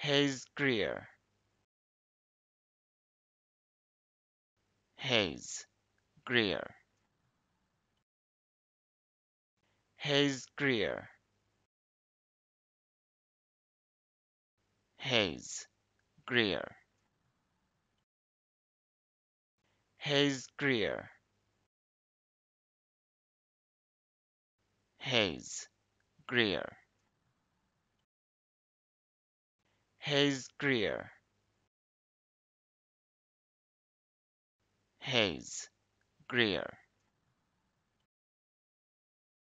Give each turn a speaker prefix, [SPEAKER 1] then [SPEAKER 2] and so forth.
[SPEAKER 1] Hayes Greer Hayes Greer Hayes Greer Hayes Greer Hayes Greer Hayes Greer Haze Greer. Haze Greer.